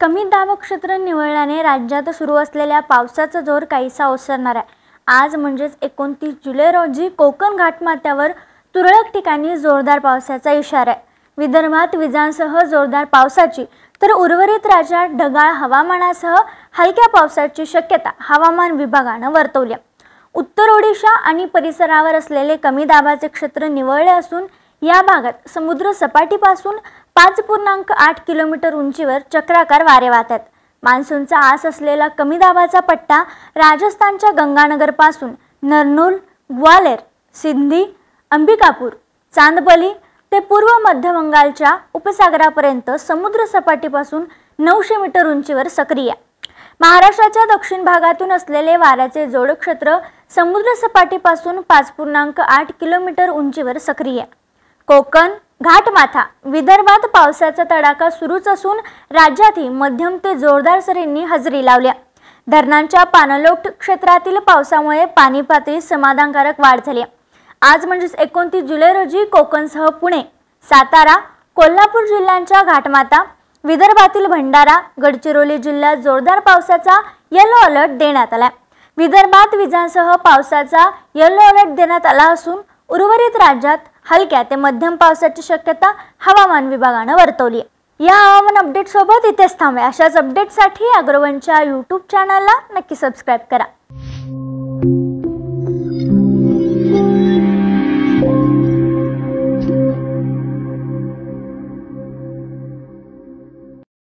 कमी क्षेत्र निवळल्याने राज्यात सुरू असलेल्या पावसाचा जोर काहीसा ओसरणार आहे आज म्हणजेच एकोणतीस जुलै रोजी कोकण घाटमाथ्यावर तुरळक ठिकाणी जोरदार पावसाचा इशारा आहे विदर्भात विजांसह जोरदार पावसाची तर उर्वरित राज्यात ढगाळ हवामानासह हलक्या पावसाची शक्यता हवामान विभागानं वर्तवली आहे उत्तर ओडिशा आणि परिसरावर असलेले कमी दाबाचे क्षेत्र निवळले असून या भागात समुद्र सपाटीपासून पाच पूर्णांक आठ किलोमीटर उंचीवर चक्राकार वारे आहेत मान्सूनचा आस असलेला कमी दाबाचा पट्टा राजस्थानच्या गंगानगरपासून नरनूल ग्वालेर सिंधी अंबिकापूर चांदबली ते पूर्व मध्य बंगालच्या उपसागरापर्यंत समुद्र सपाटीपासून नऊशे मीटर उंचीवर सक्रिय महाराष्ट्राच्या दक्षिण भागातून असलेले वाऱ्याचे जोडक्षेत्र समुद्र सपाटीपासून पाच पूर्णांक आठ किलोमीटर उंचीवर सक्रिय कोकण घाटमाथा विदर्भात पावसाचा तडाखा सुरूच असून राज्यातही मध्यम ते जोरदार सरींनी हजेरी लावल्या धरणांच्या पानलोट क्षेत्रातील पावसामुळे पाणी समाधानकारक वाढ झाली आज म्हणजेच एकोणतीस जुलै रोजी कोकणसह पुणे सातारा कोल्हापूर जिल्ह्यांच्या घाटमाता विदर्भातील भंडारा गडचिरोली जिल्ह्यात जोरदार पावसाचा येलो अलर्ट देण्यात आला विदर्भात विजांसह पावसाचा येलो अलर्ट देण्यात आला असून उर्वरित राज्यात हलक्या ते मध्यम पावसाची शक्यता हवामान विभागानं वर्तवली आहे या हवामान अपडेट सोबत इथेच थांबे अशाच अपडेटसाठी अग्रवनच्या युट्यूब चॅनलला नक्की सबस्क्राईब करा